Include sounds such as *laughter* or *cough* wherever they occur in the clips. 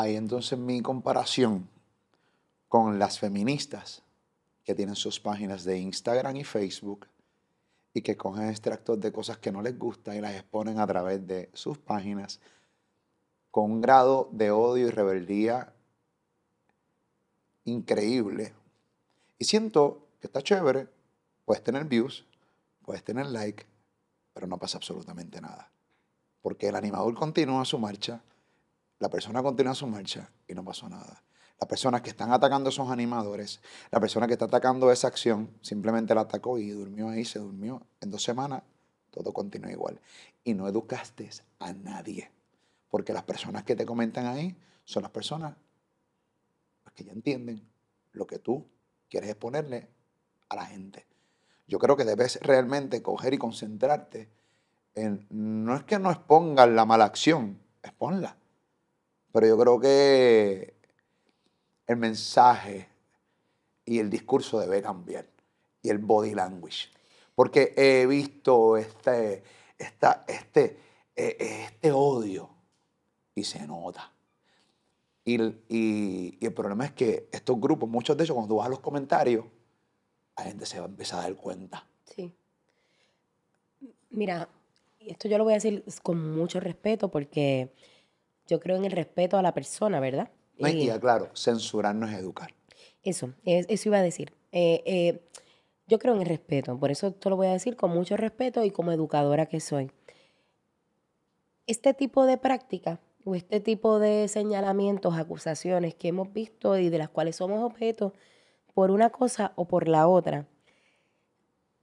ahí entonces mi comparación con las feministas que tienen sus páginas de Instagram y Facebook y que cogen extractos de cosas que no les gustan y las exponen a través de sus páginas con un grado de odio y rebeldía increíble. Y siento que está chévere, puedes tener views, puedes tener like, pero no pasa absolutamente nada. Porque el animador continúa su marcha, la persona continúa su marcha y no pasó nada. Las personas que están atacando a esos animadores, la persona que está atacando esa acción, simplemente la atacó y durmió ahí, se durmió. En dos semanas todo continúa igual. Y no educaste a nadie. Porque las personas que te comentan ahí son las personas que ya entienden lo que tú quieres exponerle a la gente. Yo creo que debes realmente coger y concentrarte en, no es que no expongas la mala acción, exponla pero yo creo que el mensaje y el discurso debe cambiar. Y el body language. Porque he visto este, esta, este, e, este odio y se nota. Y, el problema es que estos grupos, muchos de ellos, cuando tú vas a los comentarios, la gente se va a empezar a dar cuenta. Sí. Mira, esto yo lo voy a decir con mucho respeto porque yo creo en el respeto a la persona, ¿verdad? No, y, claro, censurar no es educar. Eso, eso iba a decir. Eh, eh, yo creo en el respeto, por eso te lo voy a decir con mucho respeto y como educadora que soy. Este tipo de práctica o este tipo de señalamientos, acusaciones que hemos visto y de las cuales somos objeto por una cosa o por la otra,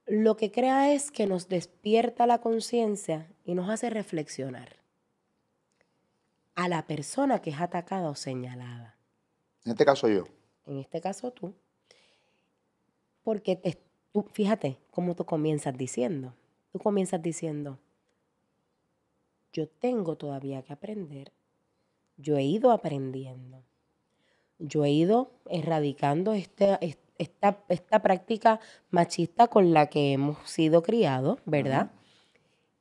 lo que crea es que nos despierta la conciencia y nos hace reflexionar a la persona que es atacada o señalada. En este caso yo. En este caso tú. Porque te, tú, fíjate cómo tú comienzas diciendo. Tú comienzas diciendo, yo tengo todavía que aprender. Yo he ido aprendiendo. Yo he ido erradicando este, esta, práctica machista con la que hemos sido criados, ¿verdad?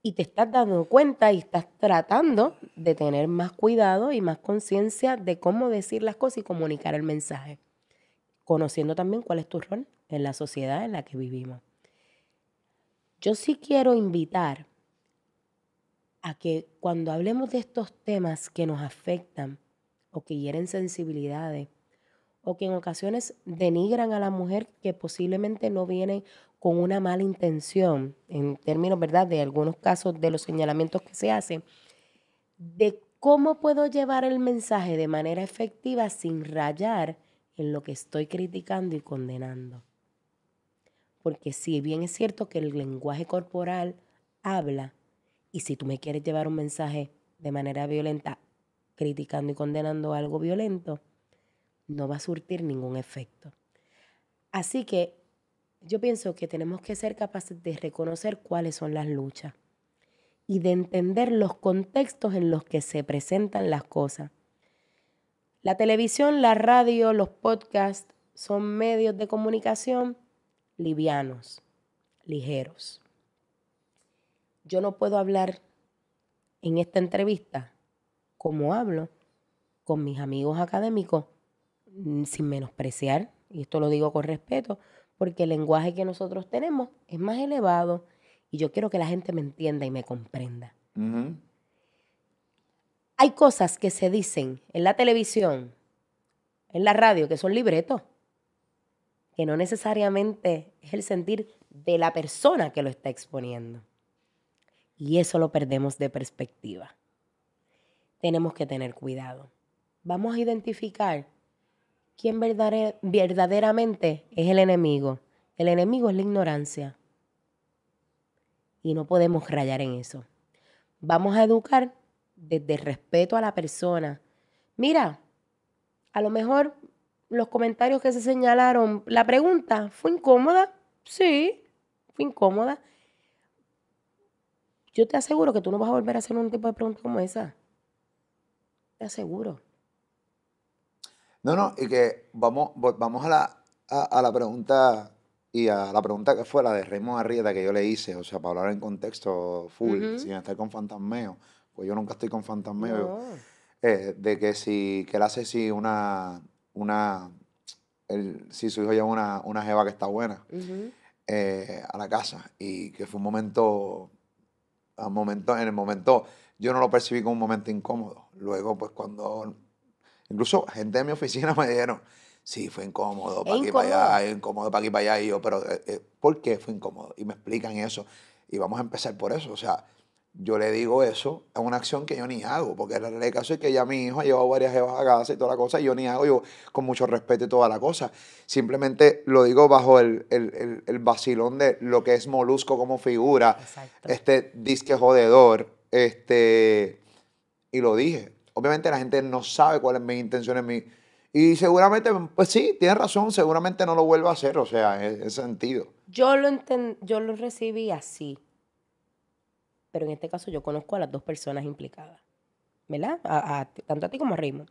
y te estás dando cuenta y estás tratando de tener más cuidado y más conciencia de cómo decir las cosas y comunicar el mensaje, conociendo también cuál es tu rol en la sociedad en la que vivimos. Yo sí quiero invitar a que cuando hablemos de estos temas que nos afectan o que hieren sensibilidades o que en ocasiones denigran a la mujer que posiblemente no viene con una mala intención, en términos, ¿verdad?, de algunos casos de los señalamientos que se hacen, de cómo puedo llevar el mensaje de manera efectiva sin rayar en lo que estoy criticando y condenando. Porque si bien es cierto que el lenguaje corporal habla, y si tú me quieres llevar un mensaje de manera violenta, criticando y condenando algo violento, no va a surtir ningún efecto. Así que yo pienso que tenemos que ser capaces de reconocer cuáles son las luchas y de entender los contextos en los que se presentan las cosas. La televisión, la radio, los podcasts son medios de comunicación livianos, ligeros. Yo no puedo hablar en esta entrevista como hablo con mis amigos académicos mm, sin menospreciar, y esto lo digo con respeto, porque el lenguaje que nosotros tenemos es más elevado y yo quiero que la gente me entienda y me comprenda. Hay cosas que se dicen en la televisión, en la radio, que son libretos, que no necesariamente es el sentir de la persona que lo está exponiendo. Y eso lo perdemos de perspectiva. Tenemos que tener cuidado. Vamos a identificar quién verdaderamente es el enemigo. El enemigo es la ignorancia. Y no podemos rayar en eso. Vamos a educar desde respeto a la persona. Mira, a lo mejor los comentarios que se señalaron, la pregunta, ¿fue incómoda? Sí, fue incómoda. Yo te aseguro que tú no vas a volver a hacer un tipo de pregunta como esa. Te aseguro. No, no, y que vamos, vamos a, la, a, la pregunta y a la pregunta que fue la de Raymond Arrieta que yo le hice, o sea, para hablar en contexto full, sin estar con fantasmeo, pues yo nunca estoy con fantasmeo, eh, de que si, que él hace si una, una, si su hijo lleva una, una jeva que está buena eh, a la casa y que fue un momento, un momento, en el momento, yo no lo percibí como un momento incómodo. Luego, pues cuando Incluso gente de mi oficina *laughs* me dijeron, sí, fue incómodo, para aquí, para allá, incómodo, para aquí, para allá. Y yo, pero eh, eh, ¿por qué fue incómodo? Y me explican eso. Y vamos a empezar por eso. O sea, yo le digo eso a una acción que yo ni hago, porque la el caso es que ya mi hijo ha llevado varias jevas a casa y toda la cosa, y yo ni hago, yo con mucho respeto y toda la cosa. Simplemente lo digo bajo el, vacilón de lo que es Molusco como figura, este disque jodedor, este, y lo dije, obviamente la gente no sabe cuáles son mis intenciones. y seguramente, pues sí, tiene razón, seguramente no lo vuelvo a hacer, o sea, en ese sentido. Yo lo, yo lo recibí así, pero en este caso yo conozco a las dos personas implicadas, ¿verdad? A, tanto a ti como a Raymond.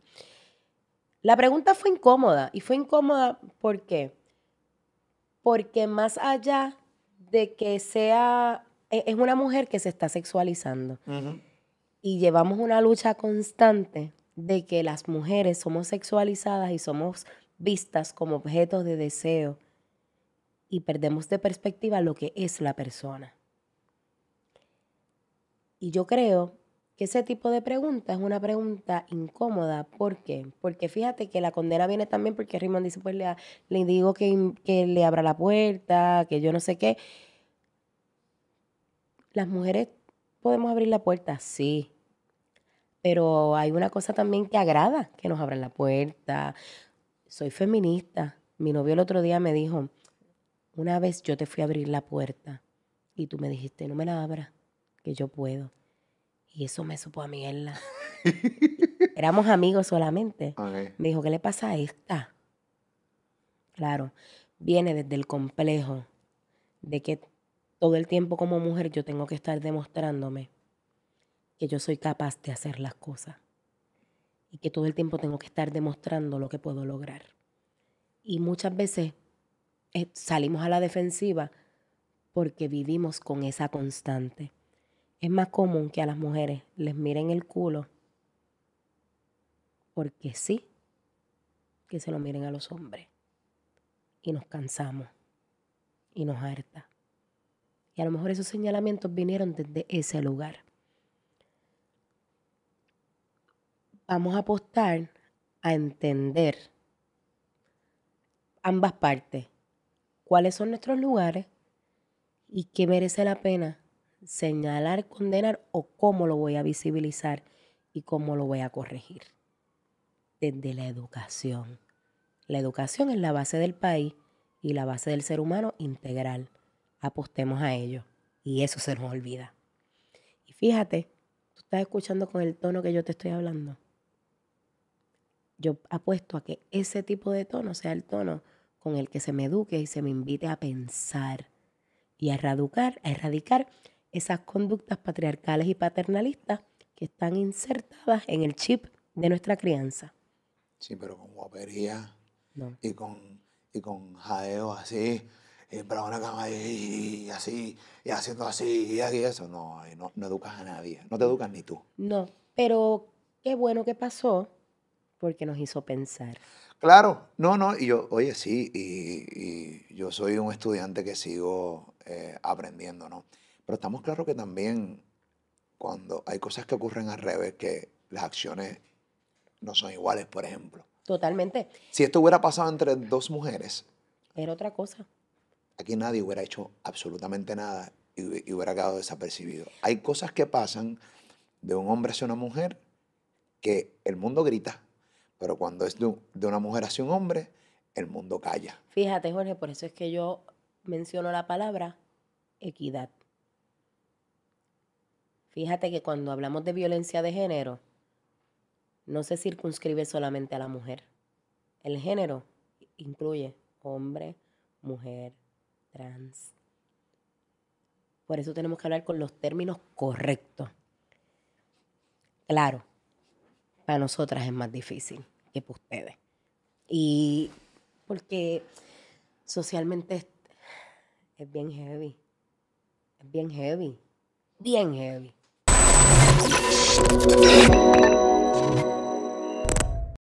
La pregunta fue incómoda, y fue incómoda ¿por qué? Porque más allá de que sea, e, es una mujer que se está sexualizando y llevamos una lucha constante de que las mujeres somos sexualizadas y somos vistas como objetos de deseo y perdemos de perspectiva lo que es la persona. Y yo creo que ese tipo de pregunta es una pregunta incómoda. ¿Por qué? Porque fíjate que la condena viene también porque Raymond dice, pues le, le digo que, que le abra la puerta, que yo no sé qué. Las mujeres podemos abrir la puerta, sí. Pero hay una cosa también que agrada que nos abran la puerta. Soy feminista. Mi novio el otro día me dijo, una vez yo te fui a abrir la puerta y tú me dijiste, no me la abras, que yo puedo. Y eso me supo a mierda. *laughs* Éramos amigos solamente. Me dijo, ¿qué le pasa a esta? Claro, viene desde el complejo de que todo el tiempo como mujer yo tengo que estar demostrándome que yo soy capaz de hacer las cosas y que todo el tiempo tengo que estar demostrando lo que puedo lograr. Y muchas veces eh, salimos a la defensiva porque vivimos con esa constante. Es más común que a las mujeres les miren el culo porque sí, que se lo miren a los hombres. Y nos cansamos y nos harta. Y a lo mejor esos señalamientos vinieron desde ese lugar. Vamos a apostar a entender ambas partes, cuáles son nuestros lugares y qué merece la pena señalar, condenar o cómo lo voy a visibilizar y cómo lo voy a corregir. Desde la educación. La educación es la base del país y la base del ser humano integral apostemos a ello. Y eso se nos olvida. Y fíjate, tú estás escuchando con el tono que yo te estoy hablando. Yo apuesto a que ese tipo de tono sea el tono con el que se me eduque y se me invite a pensar y a erradicar, a erradicar esas conductas patriarcales y paternalistas que están insertadas en el chip de nuestra crianza. Sí, pero con guapería y con y con jadeos así y para una cama y, así, y haciendo así, y eso. No, no, educas a nadie, no te mm. educas ni tú. No, pero qué bueno que pasó porque nos hizo pensar. Claro, no, no, y yo, oye, sí, y, yo soy un estudiante que sigo eh, aprendiendo, ¿no? Pero estamos claros que también cuando hay cosas que ocurren al revés, que las acciones no son iguales, por ejemplo. Totalmente. Si esto hubiera pasado entre dos mujeres. Era otra cosa aquí nadie hubiera hecho absolutamente nada y, hubiera quedado desapercibido. Hay cosas que pasan de un hombre hacia una mujer que el mundo grita, pero cuando es de una mujer hacia un hombre, el mundo calla. Fíjate, Jorge, por eso es que yo menciono la palabra equidad. Fíjate que cuando hablamos de violencia de género, no se circunscribe solamente a la mujer. El género incluye hombre, mujer, trans. Por eso tenemos que hablar con los términos correctos. Claro, para nosotras es más difícil que para ustedes. Y porque socialmente es, bien heavy. Es bien heavy. Bien heavy.